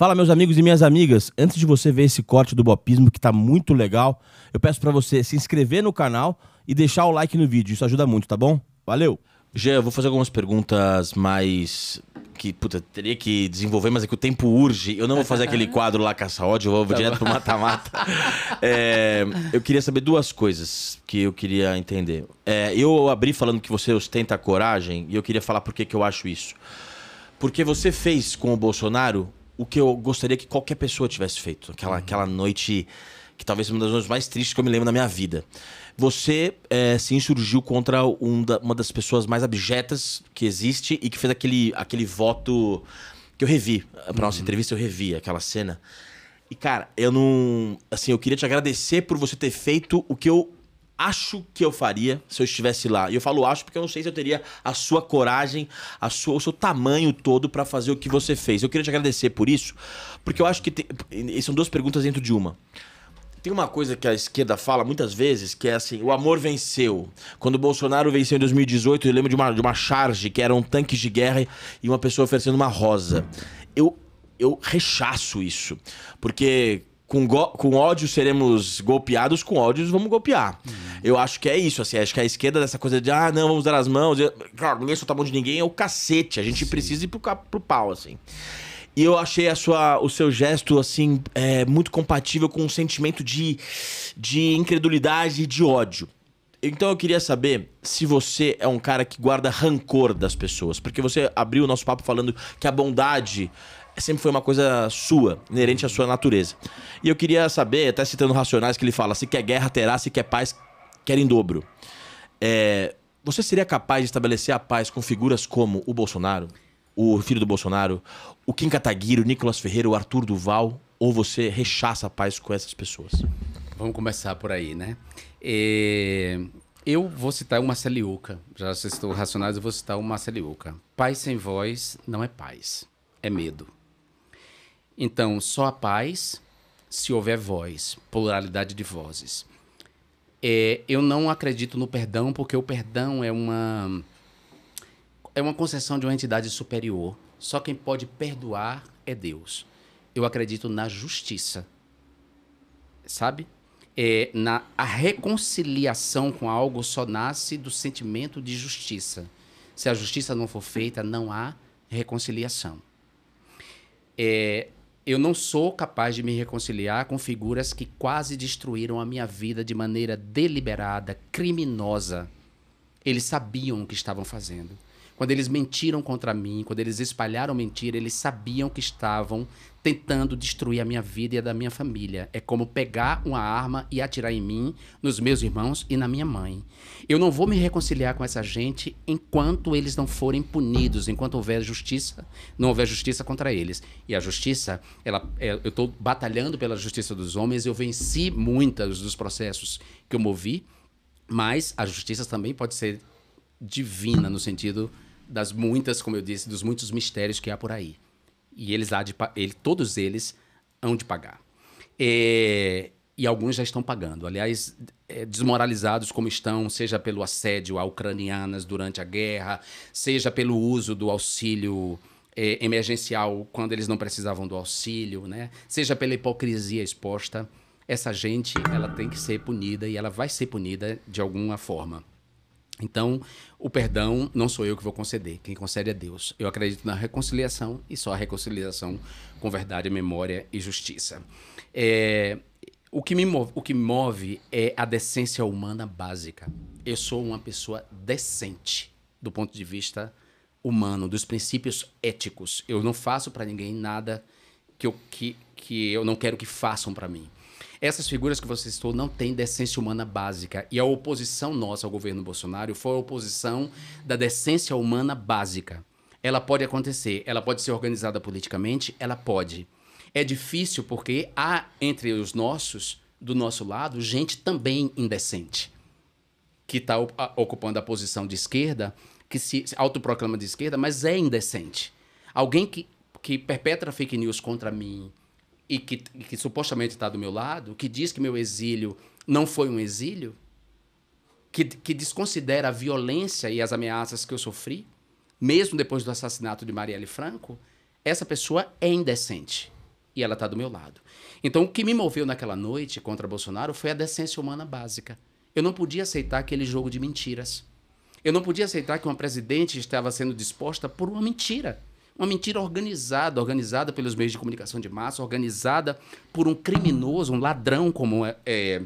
Fala, meus amigos e minhas amigas. Antes de você ver esse corte do Bopismo, que está muito legal, eu peço para você se inscrever no canal e deixar o like no vídeo. Isso ajuda muito, tá bom? Valeu! Gê, eu vou fazer algumas perguntas mais que, puta, teria que desenvolver, mas é que o tempo urge. Eu não vou fazer aquele quadro lá caça-ódio, eu vou tá direto bom. pro mata-mata. É, eu queria saber duas coisas que eu queria entender. É, eu abri falando que você ostenta coragem e eu queria falar por que, que eu acho isso. Porque você fez com o Bolsonaro o que eu gostaria que qualquer pessoa tivesse feito. Aquela, uhum. aquela noite que talvez seja uma das noites mais tristes que eu me lembro na minha vida. Você é, eh, se insurgiu contra um da, uma das pessoas mais abjetas que existe e que fez aquele, aquele voto que eu revi. Pra uhum. nossa entrevista, eu revi aquela cena. E, cara, eu não. Assim, eu queria te agradecer por você ter feito o que eu acho que eu faria se eu estivesse lá. E eu falo acho porque eu não sei se eu teria a sua coragem, a sua, o seu tamanho todo para fazer o que você fez. Eu queria te agradecer por isso, porque eu acho que. Te... são duas perguntas dentro de uma. Tem uma coisa que a esquerda fala muitas vezes, que é assim, o amor venceu. Quando o Bolsonaro venceu em 2018, eu lembro de uma, de uma charge, que eram um tanques de guerra e uma pessoa oferecendo uma rosa. Eu, eu rechaço isso, porque com, com ódio seremos golpeados, com ódios vamos golpear. Uhum. Eu acho que é isso, assim, acho que a esquerda dessa coisa de, ah, não, vamos dar as mãos, claro, ninguém solta a mão de ninguém, é o cacete, a gente Sim. precisa ir pro, pro pau, assim. E eu achei a sua, o seu gesto, assim, é, muito compatível com um sentimento de, de incredulidade e de ódio. Então eu queria saber se você é um cara que guarda rancor das pessoas, porque você abriu o nosso papo falando que a bondade sempre foi uma coisa sua, inerente à sua natureza. E eu queria saber, até citando Racionais, que ele fala: se quer guerra, terá, se quer paz, quer em dobro. É, você seria capaz de estabelecer a paz com figuras como o Bolsonaro, o filho do Bolsonaro, o Kim Kataguiri, o Nicolas Ferreira, o Arthur Duval? Ou você rechaça a paz com essas pessoas? Vamos começar por aí, né? É... Eu vou citar uma celiuca Já estou Racionais, eu vou citar uma celiuca Paz sem voz não é paz, é medo. Então, só a paz se houver voz, pluralidade de vozes. É, eu não acredito no perdão porque o perdão é uma é uma concessão de uma entidade superior. Só quem pode perdoar é Deus. Eu acredito na justiça, sabe? É, na a reconciliação com algo só nasce do sentimento de justiça. Se a justiça não for feita, não há reconciliação. É, eu não sou capaz de me reconciliar com figuras que quase destruíram a minha vida de maneira deliberada, criminosa. Eles sabiam o que estavam fazendo. Quando eles mentiram contra mim, quando eles espalharam mentira, eles sabiam que estavam tentando destruir a minha vida e a da minha família. É como pegar uma arma e atirar em mim, nos meus irmãos e na minha mãe. Eu não vou me reconciliar com essa gente enquanto eles não forem punidos, enquanto houver justiça, não houver justiça contra eles. E a justiça, ela, é, eu estou batalhando pela justiça dos homens, eu venci muitos dos processos que eu movi, mas a justiça também pode ser divina no sentido das muitas, como eu disse, dos muitos mistérios que há por aí. E eles há de, ele, todos eles hão de pagar. É, e alguns já estão pagando. Aliás, é, desmoralizados como estão, seja pelo assédio a ucranianas durante a guerra, seja pelo uso do auxílio é, emergencial quando eles não precisavam do auxílio, né? seja pela hipocrisia exposta, essa gente ela tem que ser punida e ela vai ser punida de alguma forma. Então, o perdão não sou eu que vou conceder, quem concede é Deus. Eu acredito na reconciliação e só a reconciliação com verdade, memória e justiça. É, o, que me move, o que me move é a decência humana básica. Eu sou uma pessoa decente do ponto de vista humano, dos princípios éticos. Eu não faço para ninguém nada que eu, que, que eu não quero que façam para mim. Essas figuras que você citou não têm decência humana básica. E a oposição nossa ao governo Bolsonaro foi a oposição da decência humana básica. Ela pode acontecer, ela pode ser organizada politicamente, ela pode. É difícil porque há entre os nossos, do nosso lado, gente também indecente que está ocupando a posição de esquerda, que se autoproclama de esquerda, mas é indecente. Alguém que, que perpetra fake news contra mim, e que, que supostamente está do meu lado, que diz que meu exílio não foi um exílio, que, que desconsidera a violência e as ameaças que eu sofri, mesmo depois do assassinato de Marielle Franco, essa pessoa é indecente e ela está do meu lado. Então, o que me moveu naquela noite contra Bolsonaro foi a decência humana básica. Eu não podia aceitar aquele jogo de mentiras. Eu não podia aceitar que uma presidente estava sendo disposta por uma mentira. Uma mentira organizada, organizada pelos meios de comunicação de massa, organizada por um criminoso, um ladrão como, é, é,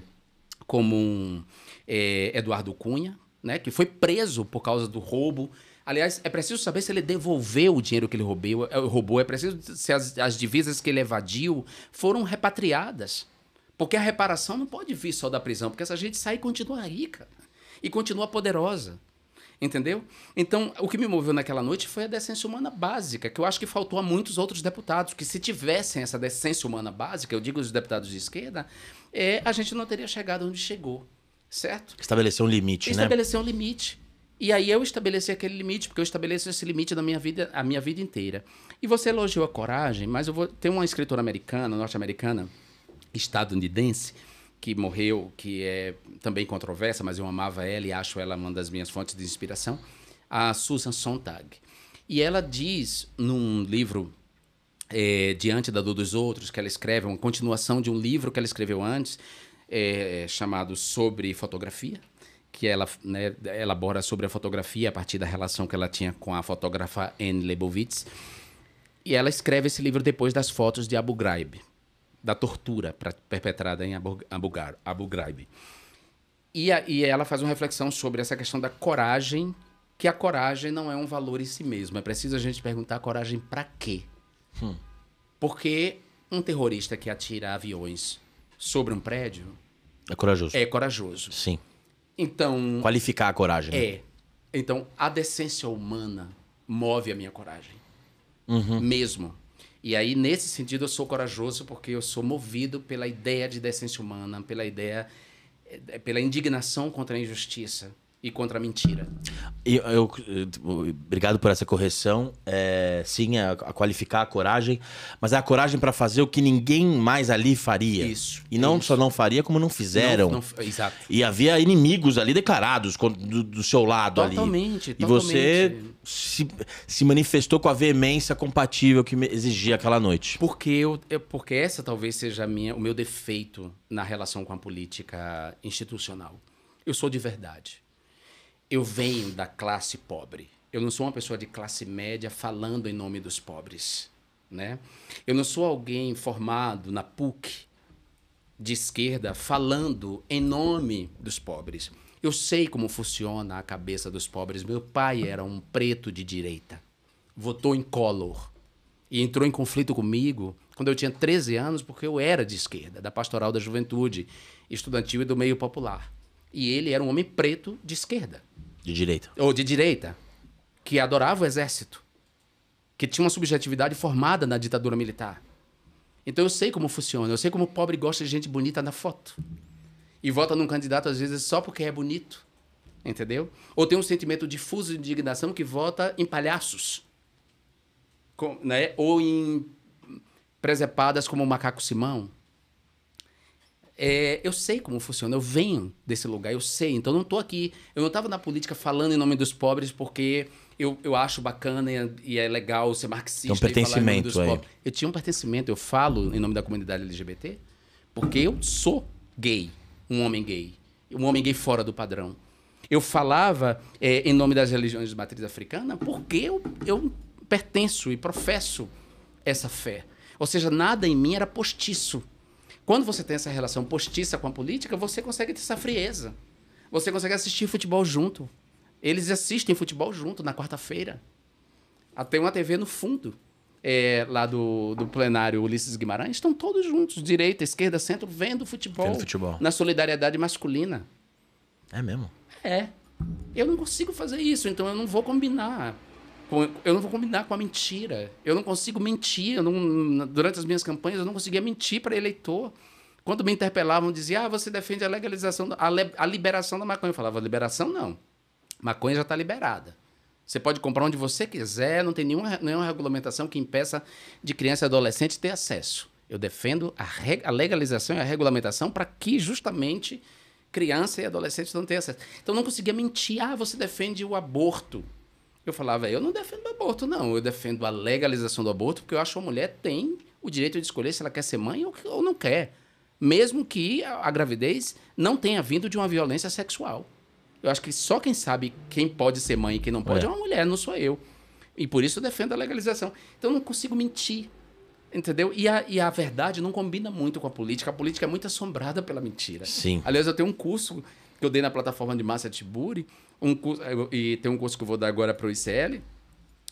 como um, é, Eduardo Cunha, né, que foi preso por causa do roubo. Aliás, é preciso saber se ele devolveu o dinheiro que ele roubeu, é, roubou, é preciso se as, as divisas que ele evadiu foram repatriadas. Porque a reparação não pode vir só da prisão, porque essa gente sai e continua rica e continua poderosa. Entendeu? Então, o que me moveu naquela noite foi a decência humana básica, que eu acho que faltou a muitos outros deputados, que se tivessem essa decência humana básica, eu digo os deputados de esquerda, é, a gente não teria chegado onde chegou, certo? Estabelecer um limite, né? Estabelecer um limite. E aí eu estabeleci aquele limite, porque eu estabeleço esse limite na minha vida, a minha vida inteira. E você elogiou a coragem, mas eu vou tem uma escritora americana, norte-americana, estadunidense, que morreu, que é também controversa, mas eu amava ela e acho ela uma das minhas fontes de inspiração, a Susan Sontag. E ela diz num livro é, Diante da Dor dos Outros, que ela escreve, uma continuação de um livro que ela escreveu antes, é, chamado Sobre Fotografia, que ela né, elabora sobre a fotografia a partir da relação que ela tinha com a fotógrafa Anne Leibovitz. E ela escreve esse livro depois das fotos de Abu Ghraib da tortura perpetrada em Abu Ghraib. E, a, e ela faz uma reflexão sobre essa questão da coragem, que a coragem não é um valor em si mesmo. É preciso a gente perguntar a coragem para quê? Hum. Porque um terrorista que atira aviões sobre um prédio é corajoso. É corajoso. Sim. Então qualificar a coragem. Né? É. Né? Então a decência humana move a minha coragem. Uhum. Mesmo e aí, nesse sentido, eu sou corajoso porque eu sou movido pela ideia de decência humana, pela ideia, eh, pela indignação contra a injustiça e contra a mentira. Eu, eu, tipo, obrigado por essa correção. É, sim, a, é, a, qualificar a coragem, mas é a coragem para fazer o que ninguém mais ali faria. Isso. E não isso. só não faria, como não fizeram. Não, não, exato. E havia inimigos ali declarados do, do seu lado totalmente, ali. Totalmente. E você se, se, manifestou com a veemência compatível que exigia aquela noite. Porque, eu, porque essa talvez seja minha, o meu defeito na relação com a política institucional. Eu sou de verdade eu venho da classe pobre. Eu não sou uma pessoa de classe média falando em nome dos pobres, né? Eu não sou alguém formado na PUC de esquerda falando em nome dos pobres. Eu sei como funciona a cabeça dos pobres. Meu pai era um preto de direita. Votou em Collor e entrou em conflito comigo quando eu tinha 13 anos, porque eu era de esquerda, da pastoral da juventude, estudantil e do meio popular. E ele era um homem preto de esquerda. De direita. Ou de direita, que adorava o exército, que tinha uma subjetividade formada na ditadura militar. Então eu sei como funciona, eu sei como o pobre gosta de gente bonita na foto. E vota num candidato, às vezes, só porque é bonito. Entendeu? Ou tem um sentimento difuso de indignação que vota em palhaços. Com, né? Ou em presepadas como o Macaco Simão. É, eu sei como funciona, eu venho desse lugar, eu sei. Então, eu não estou aqui. Eu não estava na política falando em nome dos pobres porque eu, eu acho bacana e, é, é legal ser marxista. Tem um pertencimento e falar em nome dos pobres. Eu tinha um pertencimento, eu falo em nome da comunidade LGBT porque eu sou gay, um homem gay, um homem gay fora do padrão. Eu falava é, em nome das religiões de matriz africana porque eu, eu pertenço e professo essa fé. Ou seja, nada em mim era postiço quando você tem essa relação postiça com a política, você consegue ter essa frieza. Você consegue assistir futebol junto. Eles assistem futebol junto na quarta-feira. Ah, tem uma TV no fundo. É, lá do, do plenário Ulisses Guimarães, estão todos juntos, direita, esquerda, centro, vendo futebol. Vendo futebol. Na solidariedade masculina. É mesmo? É. Eu não consigo fazer isso, então eu não vou combinar eu não vou combinar com a mentira. Eu não consigo mentir. Não, durante as minhas campanhas, eu não conseguia mentir para eleitor. Quando me interpelavam, diziam: ah, você defende a legalização, a, le a liberação da maconha. Eu falava: liberação não. Maconha já está liberada. Você pode comprar onde você quiser, não tem nenhuma, nenhuma regulamentação que impeça de criança e adolescente ter acesso. Eu defendo a, a legalização e a regulamentação para que justamente criança e adolescente não tenham acesso. Então não conseguia mentir. Ah, você defende o aborto. Eu falava, eu não defendo o aborto, não. Eu defendo a legalização do aborto, porque eu acho que a mulher tem o direito de escolher se ela quer ser mãe ou, ou não quer. Mesmo que a, a gravidez não tenha vindo de uma violência sexual. Eu acho que só quem sabe quem pode ser mãe e quem não pode é, é uma mulher, não sou eu. E por isso eu defendo a legalização. Então eu não consigo mentir. Entendeu? E a, e a verdade não combina muito com a política. A política é muito assombrada pela mentira. Sim. Aliás, eu tenho um curso que eu dei na plataforma de Massa Tiburi, um curso, e tem um curso que eu vou dar agora para o ICL,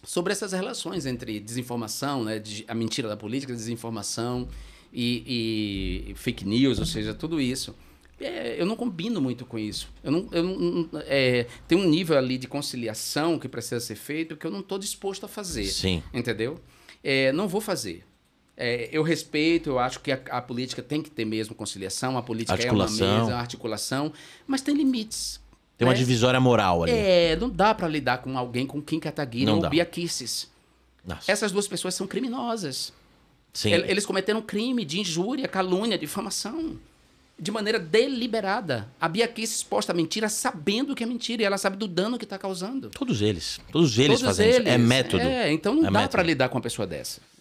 sobre essas relações entre desinformação, né, a mentira da política, desinformação e, e fake news, ou seja, tudo isso. É, eu não combino muito com isso. Eu não, eu não é, tem um nível ali de conciliação que precisa ser feito que eu não estou disposto a fazer. Sim. Entendeu? É, não vou fazer. É, eu respeito, eu acho que a, a, política tem que ter mesmo conciliação, a política articulação. é uma mesa, articulação, mas tem limites. Tem né? uma divisória moral ali. É, não dá para lidar com alguém com Kim Kataguiri ou Bia Kisses. Essas duas pessoas são criminosas. Sim. Eles cometeram crime de injúria, calúnia, difamação. De maneira deliberada. A Bia Kiss exposta a mentira sabendo que é mentira. E ela sabe do dano que está causando. Todos eles. Todos eles Todos fazem eles. isso. É método. É, então não é dá para lidar com uma pessoa dessa.